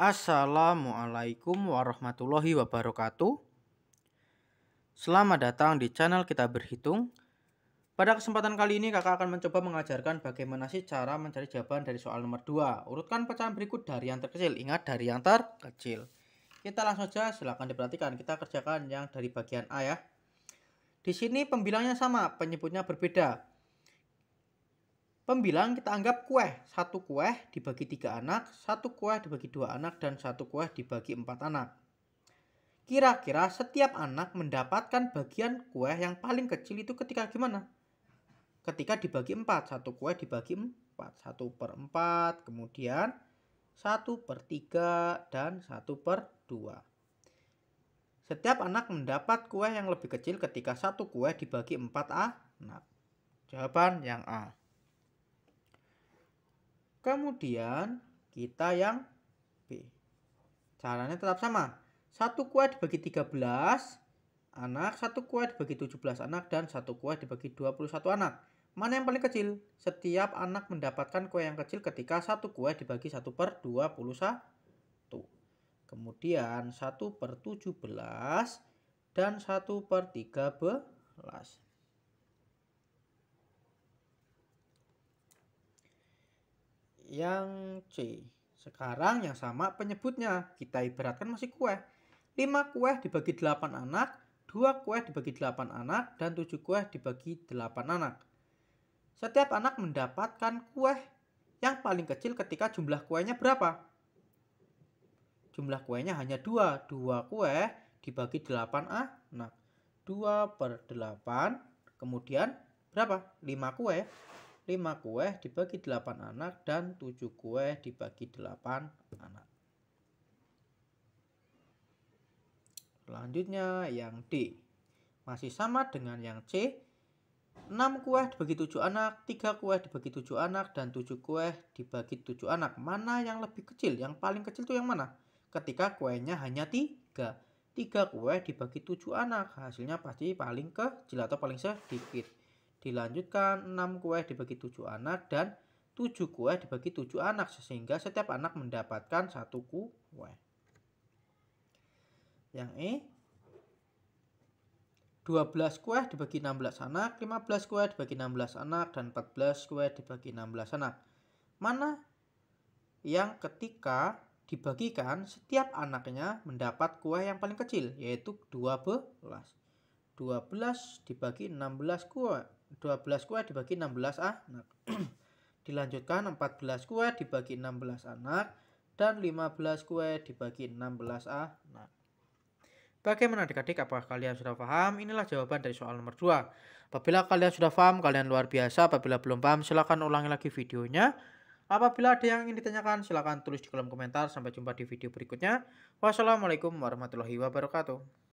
Assalamualaikum warahmatullahi wabarakatuh. Selamat datang di channel Kita Berhitung. Pada kesempatan kali ini kakak akan mencoba mengajarkan bagaimana sih cara mencari jawaban dari soal nomor 2. Urutkan pecahan berikut dari yang terkecil. Ingat dari yang terkecil. Kita langsung saja silahkan diperhatikan. Kita kerjakan yang dari bagian A ya. Di sini pembilangnya sama, penyebutnya berbeda. Pembilang kita anggap kue. Satu kue dibagi tiga anak, satu kue dibagi dua anak, dan satu kue dibagi empat anak. Kira-kira setiap anak mendapatkan bagian kue yang paling kecil itu ketika gimana? Ketika dibagi empat, satu kue dibagi empat, satu per empat, kemudian satu per tiga, dan satu per dua. Setiap anak mendapat kue yang lebih kecil ketika satu kue dibagi empat anak. Jawaban yang A. Kemudian kita yang B. Caranya tetap sama. 1 kuat dibagi 13 anak, 1 kuat dibagi 17 anak, dan 1 kuat dibagi 21 anak. Mana yang paling kecil? Setiap anak mendapatkan kue yang kecil ketika 1 kue dibagi 1 per 21. Kemudian 1 per 17 dan 1 per 13. yang C. Sekarang yang sama penyebutnya. Kita ibaratkan masih kue. 5 kue dibagi 8 anak, 2 kue dibagi 8 anak, dan 7 kue dibagi 8 anak. Setiap anak mendapatkan kue yang paling kecil ketika jumlah kuenya berapa? Jumlah kuenya hanya 2. 2 kue dibagi 8 anak. 2 per 8, kemudian berapa? 5 kue. 5 kue dibagi 8 anak dan 7 kue dibagi 8 anak. Selanjutnya yang D. Masih sama dengan yang C. 6 kue dibagi 7 anak, 3 kue dibagi 7 anak, dan 7 kue dibagi 7 anak. Mana yang lebih kecil? Yang paling kecil itu yang mana? Ketika kuenya hanya 3. 3 kue dibagi 7 anak. Hasilnya pasti paling kecil atau paling sedikit. Dilanjutkan 6 kue dibagi 7 anak dan 7 kue dibagi 7 anak sehingga setiap anak mendapatkan 1 kue. Yang E 12 kue dibagi 16 anak, 15 kue dibagi 16 anak, dan 14 kue dibagi 16 anak. Mana yang ketika dibagikan setiap anaknya mendapat kue yang paling kecil yaitu 12. 12 dibagi 16 kue 12 kue dibagi 16 anak. Dilanjutkan 14 kue dibagi 16 anak dan 15 kue dibagi 16 anak. Bagaimana adik-adik apakah kalian sudah paham? Inilah jawaban dari soal nomor 2. Apabila kalian sudah paham, kalian luar biasa. Apabila belum paham, silahkan ulangi lagi videonya. Apabila ada yang ingin ditanyakan, silahkan tulis di kolom komentar. Sampai jumpa di video berikutnya. Wassalamualaikum warahmatullahi wabarakatuh.